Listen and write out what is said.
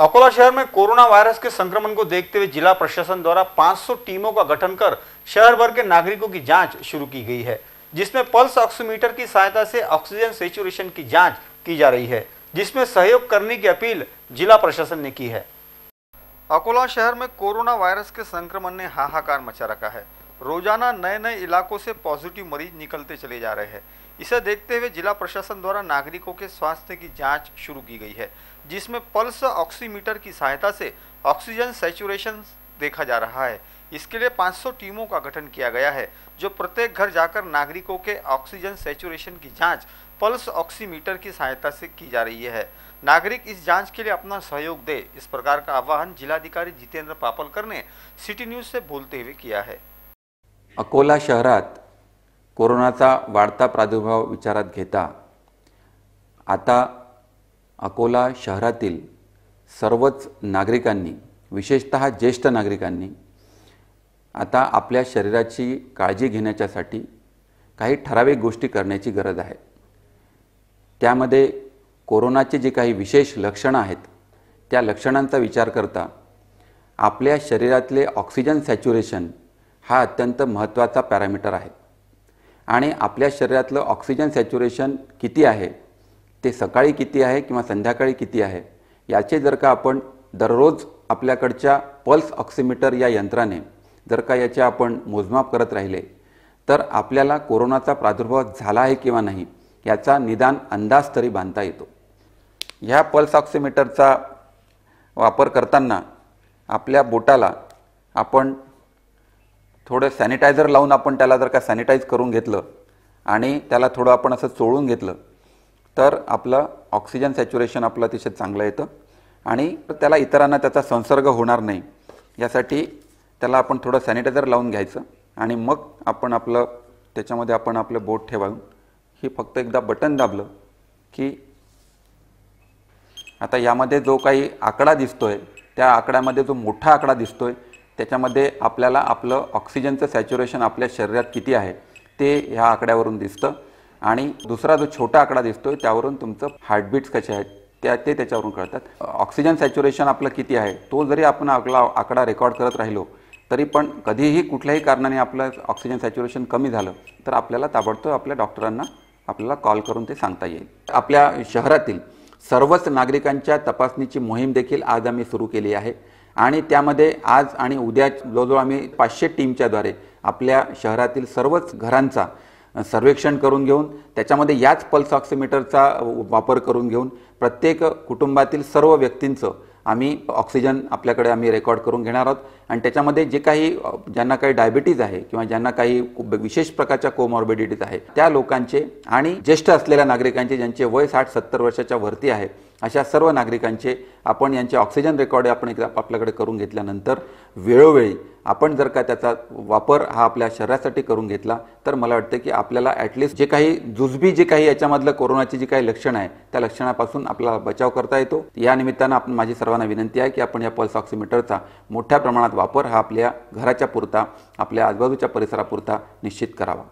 अकोला शहर में corona virus के संक्रमण को देखते हुए जिला प्रशासन द्वारा 500 टीमों का गठन कर शहर भर के नागरिकों की जांच शुरू की गई है जिसमें पल्स ऑक्सीमीटर की सहायता से ऑक्सीजन सेचुरेशन की जांच की जा रही है जिसमें सहयोग करने की अपील जिला प्रशासन ने की है अकोला शहर में कोरोना वायरस के संक्रमण ने हाहाकार मचा रखा है रोजाना नए नए इलाकों से पॉजिटिव मरीज निकलते चले जा रहे हैं इसे देखते हुए जिला प्रशासन द्वारा नागरिकों के स्वास्थ्य की जांच शुरू की गई है जिसमें पल्स ऑक्सीमीटर की सहायता से ऑक्सीजन सेचुरेशन देखा जा रहा है इसके लिए 500 टीमों का गठन किया गया है जो प्रत्येक घर जाकर नागरिकों के ऑक्सीजन सेचुरेशन की जांच पल्स ऑक्सीमीटर की सहायता से की जा रही है नागरिक इस जांच के लिए अपना सहयोग दे इस प्रकार का आह्वान जिलाधिकारी जितेंद्र पापलकर ने सिटी न्यूज से बोलते हुए किया है अकोला शहरात कोरोनाचा वाढता प्रादुर्भाव विचारात घेता आता अकोला शहरातील सर्वच नागरिकांनी विशेषत ज्येष्ठ नागरिकांनी आता आपल्या शरीराची काळजी घेण्याच्यासाठी काही ठराविक गोष्टी करण्याची गरज आहे त्यामध्ये कोरोनाचे जे काही विशेष लक्षणं आहेत त्या लक्षणांचा विचार करता आपल्या शरीरातले ऑक्सिजन सॅच्युरेशन हा अत्यंत महत्त्वाचा पॅरामीटर आहे आणि आपल्या शरीरातलं ऑक्सिजन सॅच्युरेशन किती आहे ते सकाळी किती आहे किंवा संध्याकाळी किती आहे याचे जर का आपण दररोज आपल्याकडच्या पल्स ऑक्सिमीटर या यंत्राने जर का याचे आपण मोजमाप करत राहिले तर आपल्याला कोरोनाचा प्रादुर्भाव झाला आहे किंवा नाही याचा निदान अंदाज तरी बांधता येतो ह्या पल्स ऑक्सिमीटरचा वापर करताना आपल्या बोटाला आपण थोडं सॅनिटायझर लावून आपण त्याला जर का सॅनिटाईज करून घेतलं आणि त्याला थोडं आपण असं चोळून घेतलं तर आपलं ऑक्सिजन सॅच्युरेशन आपलं अतिशय चांगलं येतं आणि त्याला इतरांना त्याचा संसर्ग होणार नाही यासाठी त्याला आपण थोडं सॅनिटायझर लावून घ्यायचं आणि मग आपण आपलं त्याच्यामध्ये आपण आपलं बोट ठेवावून ही फक्त एकदा बटन दाबलं की आता यामध्ये जो काही आकडा दिसतो आहे त्या आकड्यामध्ये जो मोठा आकडा दिसतोय त्याच्यामध्ये आपल्याला आपलं ऑक्सिजनचं सॅच्युरेशन आपल्या शरीरात किती आहे ते ह्या आकड्यावरून दिसतं आणि दुसरा जो छोटा आकडा दिसतो आहे त्यावरून तुमचं हार्टबीट्स कसे आहेत त्या ते त्याच्यावरून कळतात ऑक्सिजन सॅच्युरेशन आपलं किती आहे तो जरी आपण आपला आकडा रेकॉर्ड करत राहिलो तरी पण कधीही कुठल्याही कारणाने आपलं ऑक्सिजन सॅच्युरेशन कमी झालं तर आपल्याला ताबडतोब आपल्या डॉक्टरांना आपल्याला कॉल करून ते सांगता येईल आपल्या शहरातील सर्वच नागरिकांच्या तपासणीची मोहीम देखील आज आम्ही सुरू केली आहे आणि त्यामध्ये आज आणि उद्या जवळजवळ आम्ही पाचशे टीमच्याद्वारे आपल्या शहरातील सर्वच घरांचा सर्वेक्षण करून घेऊन त्याच्यामध्ये याच पल्स ऑक्सिमीटरचा वापर करून घेऊन प्रत्येक कुटुंबातील सर्व व्यक्तींचं आम्ही ऑक्सिजन आपल्याकडे आम्ही रेकॉर्ड करून घेणार आहोत आणि त्याच्यामध्ये जे काही ज्यांना काही डायबिटीज आहे किंवा ज्यांना काही विशेष प्रकारच्या कोमॉर्बिडिटीज आहे त्या लोकांचे आणि ज्येष्ठ असलेल्या नागरिकांचे ज्यांचे वय साठ सत्तर वर्षाच्या वरती आहे अशा सर्व नागरिकांचे आपण यांचे ऑक्सिजन रेकॉर्ड आपण एकदा आपल्याकडे करून घेतल्यानंतर वेळोवेळी आपण जर का त्याचा वापर हा आपल्या शरीरासाठी करून घेतला तर मला वाटतं की आपल्याला ॲटलिस्ट जे काही जुजबी जे काही याच्यामधलं कोरोनाची जी काही लक्षणं आहे त्या लक्षणापासून आपल्याला बचाव करता येतो या निमित्तानं आपण माझी सर्वांना विनंती आहे की आपण या पल्स ऑक्सिमीटरचा मोठ्या प्रमाणात वापर हा आपल्या घराच्या पुरता आपल्या आजूबाजूच्या परिसरापुरता निश्चित करावा